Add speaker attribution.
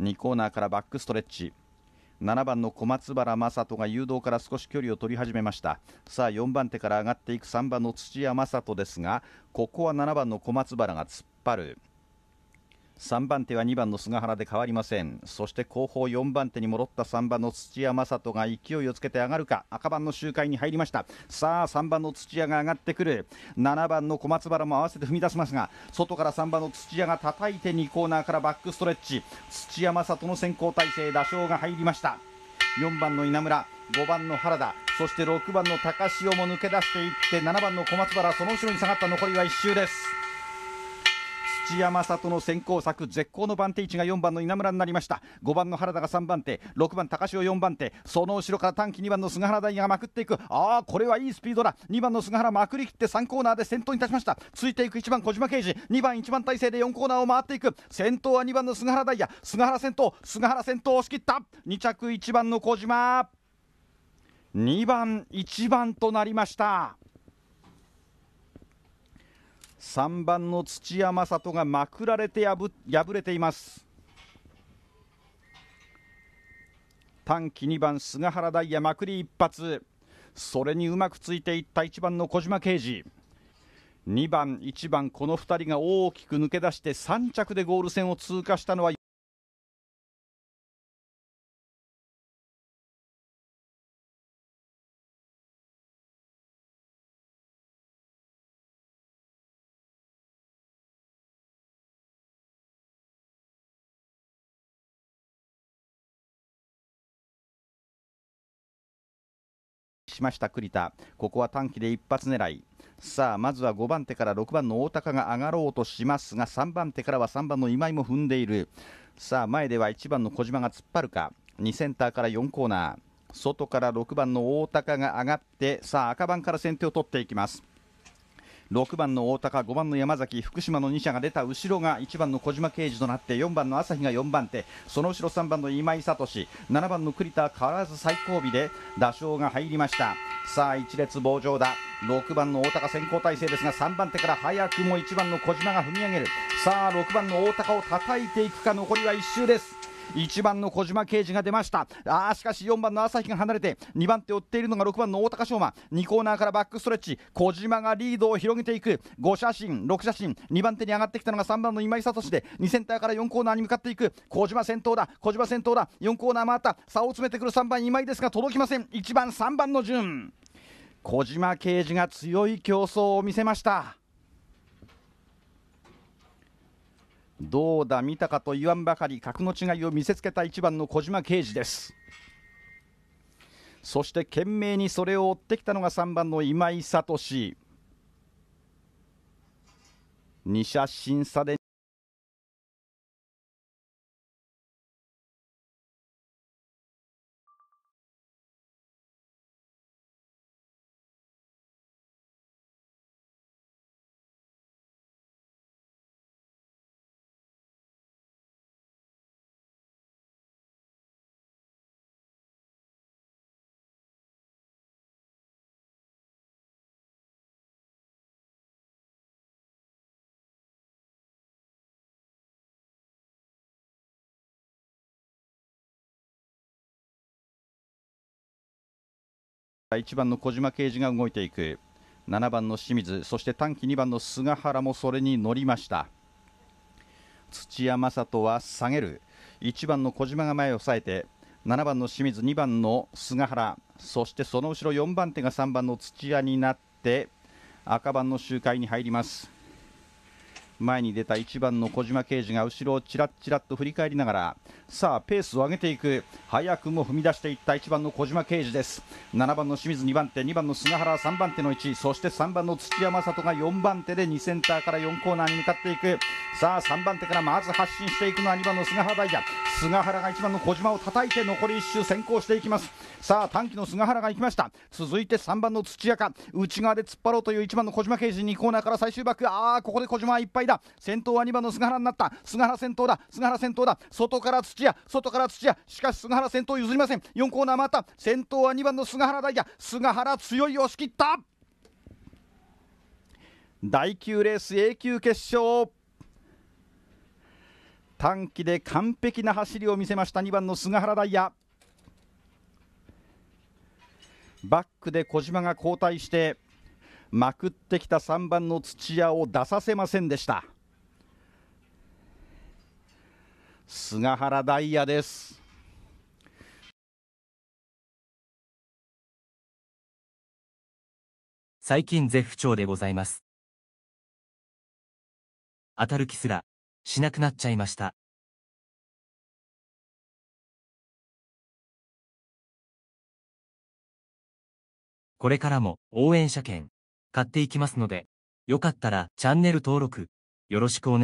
Speaker 1: 2コーナーからバックストレッチ7番の小松原雅人が誘導から少し距離を取り始めましたさあ4番手から上がっていく3番の土屋正人ですがここは7番の小松原が突っ張る3番手は2番の菅原で変わりませんそして後方4番手に戻った3番の土屋正人が勢いをつけて上がるか赤番の周回に入りましたさあ3番の土屋が上がってくる7番の小松原も合わせて踏み出しますが外から3番の土屋が叩いて2コーナーからバックストレッチ土屋正人の先行体制打賞が入りました4番の稲村5番の原田そして6番の高潮も抜け出していって7番の小松原その後ろに下がった残りは1周です土山里の先行策絶好の番手位置が4番の稲村になりました5番の原田が3番手6番高潮4番手その後ろから短期2番の菅原大がまくっていくああこれはいいスピードだ2番の菅原まくりきって3コーナーで先頭に立ちましたついていく1番小島刑事2番1番体制で4コーナーを回っていく先頭は2番の菅原大也菅原先頭菅原先頭を押し切った2着1番の小島2番1番となりました3番の土屋正人がまくられて破れています短期2番菅原大也まくり一発それにうまくついていった1番の小島啓治2番1番この2人が大きく抜け出して3着でゴール線を通過したのはしました栗田ここは短期で一発狙いさあまずは5番手から6番の大高が上がろうとしますが3番手からは3番の今井も踏んでいるさあ前では1番の小島が突っ張るか2センターから4コーナー外から6番の大高が上がってさあ赤番から先手を取っていきます6番の大高5番の山崎福島の2社が出た後ろが1番の小島啓二となって4番の朝日が4番手その後ろ3番の今井聡7番の栗田変わらず最後尾で打賞が入りましたさあ1列棒状だ6番の大高先行体制ですが3番手から早くも1番の小島が踏み上げるさあ6番の大高を叩いていくか残りは1周です1番の小島刑事が出ましたあーしかし4番の朝日が離れて2番手を追っているのが6番の大高翔馬2コーナーからバックストレッチ小島がリードを広げていく5写真6写真2番手に上がってきたのが3番の今井聡で2センターから4コーナーに向かっていく小島先頭だ小島先頭だ4コーナー回った差を詰めてくる3番今井ですが届きません1番3番の順小島刑事が強い競争を見せましたどうだ見たかと言わんばかり格の違いを見せつけた一番の小島刑事ですそして懸命にそれを追ってきたのが3番の今井聡二者審査で1番の小島刑事が動いていく7番の清水そして短期2番の菅原もそれに乗りました土屋正人は下げる1番の小島が前を抑えて7番の清水2番の菅原そしてその後ろ4番手が3番の土屋になって赤番の周回に入ります前に出た1番の小島刑事が後ろをちらっちらっと振り返りながらさあペースを上げていく早くも踏み出していった1番の小島啓司です7番の清水2番手2番の菅原3番手の1そして3番の土屋正人が4番手で2センターから4コーナーに向かっていくさあ3番手からまず発進していくのは2番の菅原大也菅原が1番の小島を叩いて残り1周先行していきますさあ短期の菅原が行きました続いて3番の土屋か内側で突っ張ろうという1番の小島刑事にコーナーから最終バックああここで小島はいっぱいだ先頭は2番の菅原になった菅原先頭だ菅原先頭だ外から土屋外から土屋しかし菅原先頭譲りません4コーナー回った先頭は2番の菅原大也菅原強い押し切った第9レース A 級決勝短期で完璧な走りを見せました2番の菅原ダイヤバックで小島が交代してまくってきた3番の土屋を出させませんでした菅原ダイヤです
Speaker 2: 最近絶不調でございます当たる気すらしなくなっちゃいました。これからも応援車券買っていきますので、よかったらチャンネル登録よろしくお願いします。